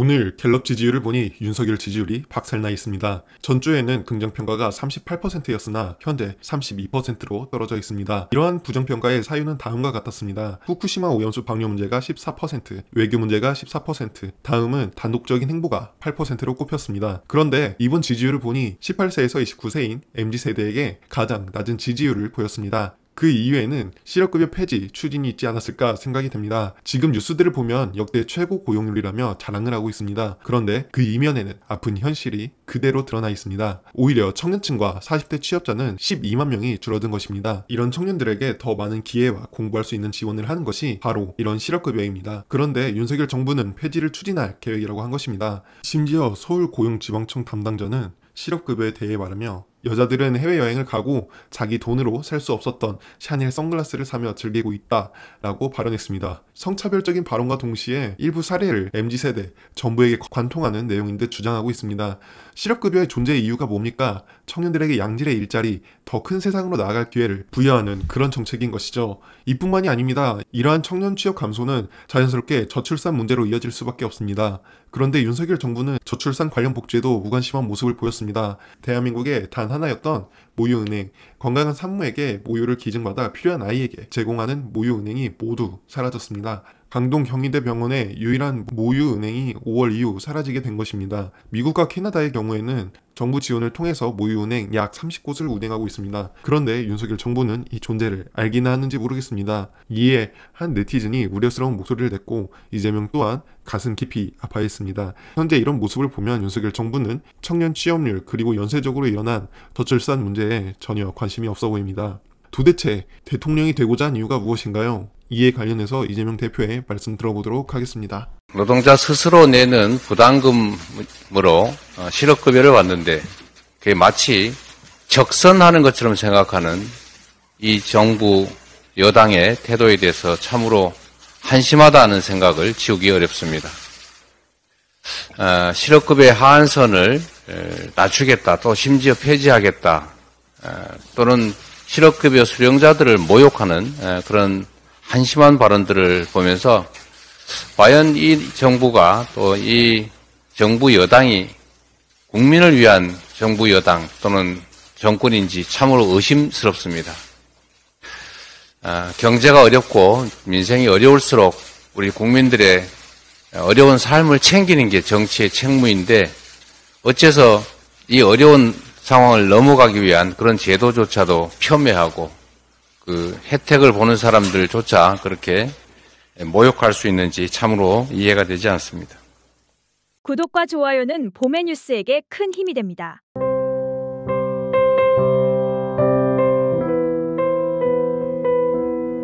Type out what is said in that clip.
오늘 갤럽 지지율을 보니 윤석열 지지율이 박살나 있습니다. 전주에는 긍정평가가 38%였으나 현재 32%로 떨어져 있습니다. 이러한 부정평가의 사유는 다음과 같았습니다. 후쿠시마 오염수 방류 문제가 14%, 외교 문제가 14%, 다음은 단독적인 행보가 8%로 꼽혔습니다. 그런데 이번 지지율을 보니 18세에서 29세인 MZ세대에게 가장 낮은 지지율을 보였습니다. 그이외에는 실업급여 폐지 추진이 있지 않았을까 생각이 됩니다. 지금 뉴스들을 보면 역대 최고 고용률이라며 자랑을 하고 있습니다. 그런데 그 이면에는 아픈 현실이 그대로 드러나 있습니다. 오히려 청년층과 40대 취업자는 12만 명이 줄어든 것입니다. 이런 청년들에게 더 많은 기회와 공부할 수 있는 지원을 하는 것이 바로 이런 실업급여입니다. 그런데 윤석열 정부는 폐지를 추진할 계획이라고 한 것입니다. 심지어 서울고용지방청 담당자는 실업급여에 대해 말하며 여자들은 해외여행을 가고 자기 돈으로 살 수 없었던 샤넬 선글라스를 사며 즐기고 있다라고 발언했습니다. 성차별적인 발언과 동시에 일부 사례를 MZ세대 전부에게 관통하는 내용인 듯 주장하고 있습니다. 실업급여의 존재 이유가 뭡니까? 청년들에게 양질의 일자리, 더 큰 세상으로 나아갈 기회를 부여하는 그런 정책인 것이죠. 이뿐만이 아닙니다. 이러한 청년 취업 감소는 자연스럽게 저출산 문제로 이어질 수밖에 없습니다. 그런데 윤석열 정부는 저출산 관련 복지에도 무관심한 모습을 보였습니다. 대한민국의 단단 하나였던 모유은행, 건강한 산모에게 모유를 기증받아 필요한 아이에게 제공하는 모유은행이 모두 사라졌습니다. 강동 경희대병원의 유일한 모유 은행이 5월 이후 사라지게 된 것입니다. 미국과 캐나다의 경우에는 정부 지원을 통해서 모유은행 약 30곳을 운행하고 있습니다. 그런데 윤석열 정부는 이 존재를 알기나 하는지 모르겠습니다. 이에 한 네티즌이 우려스러운 목소리를 냈고 이재명 또한 가슴 깊이 아파했습니다. 현재 이런 모습을 보면 윤석열 정부는 청년 취업률 그리고 연쇄적으로 일어난 덧출산 문제에 전혀 관심이 없어 보입니다. 도대체 대통령이 되고자 한 이유가 무엇인가요? 이에 관련해서 이재명 대표의 말씀 들어보도록 하겠습니다. 노동자 스스로 내는 부담금으로 어, 실업급여를 왔는데 그게 마치 적선하는 것처럼 생각하는 이 정부 여당의 태도에 대해서 참으로 한심하다는 생각을 지우기 어렵습니다. 어, 실업급여 하한선을 낮추겠다 또 심지어 폐지하겠다 어, 또는 실업급여 수령자들을 모욕하는 그런 한심한 발언들을 보면서 과연 이 정부가 또 이 정부 여당이 국민을 위한 정부 여당 또는 정권인지 참으로 의심스럽습니다. 아, 경제가 어렵고 민생이 어려울수록 우리 국민들의 어려운 삶을 챙기는 게 정치의 책무인데 어째서 이 어려운 상황을 넘어가기 위한 그런 제도조차도 폄훼하고 그 혜택을 보는 사람들조차 그렇게 모욕할 수 있는지 참으로 이해가 되지 않습니다. 구독과 좋아요는 봄의 뉴스에게 큰 힘이 됩니다.